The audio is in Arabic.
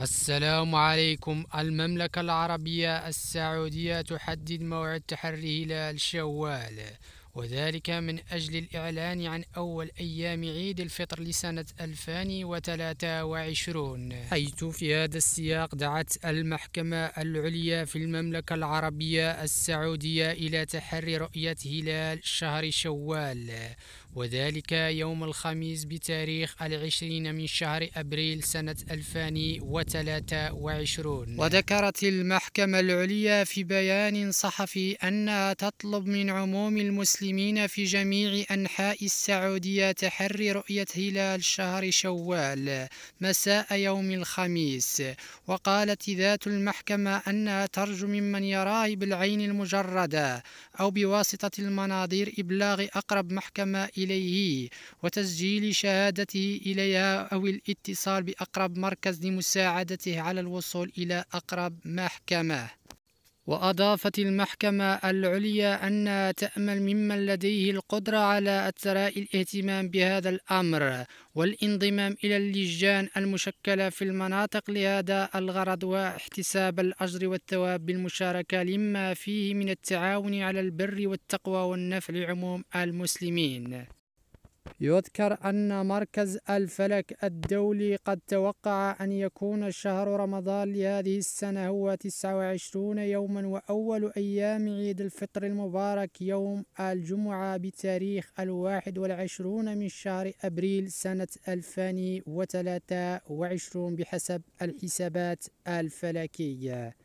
السلام عليكم المملكة العربية السعودية تحدد موعد تحري هلال شوال وذلك من أجل الإعلان عن أول أيام عيد الفطر لسنة 2023 حيث في هذا السياق دعت المحكمة العليا في المملكة العربية السعودية إلى تحري رؤية هلال شهر شوال وذلك يوم الخميس بتاريخ العشرين من شهر أبريل سنة 2023 وذكرت المحكمة العليا في بيان صحفي أنها تطلب من عموم المسلمين المسلمين في جميع أنحاء السعودية تحري رؤية هلال شهر شوال مساء يوم الخميس وقالت ذات المحكمة أنها ترجو ممن يراه بالعين المجردة أو بواسطة المناظير إبلاغ أقرب محكمة إليه وتسجيل شهادته إليها أو الاتصال بأقرب مركز لمساعدته على الوصول إلى أقرب محكمة وأضافت المحكمة العليا أنها تأمل ممن لديه القدرة على الثراء الاهتمام بهذا الأمر والانضمام إلى اللجان المشكلة في المناطق لهذا الغرض واحتساب الأجر والثواب بالمشاركة لما فيه من التعاون على البر والتقوى والنفع لعموم المسلمين يذكر أن مركز الفلك الدولي قد توقع أن يكون شهر رمضان لهذه السنة هو 29 يوما وأول أيام عيد الفطر المبارك يوم الجمعة بتاريخ الواحد والعشرون من شهر أبريل سنة 2023 بحسب الحسابات الفلكية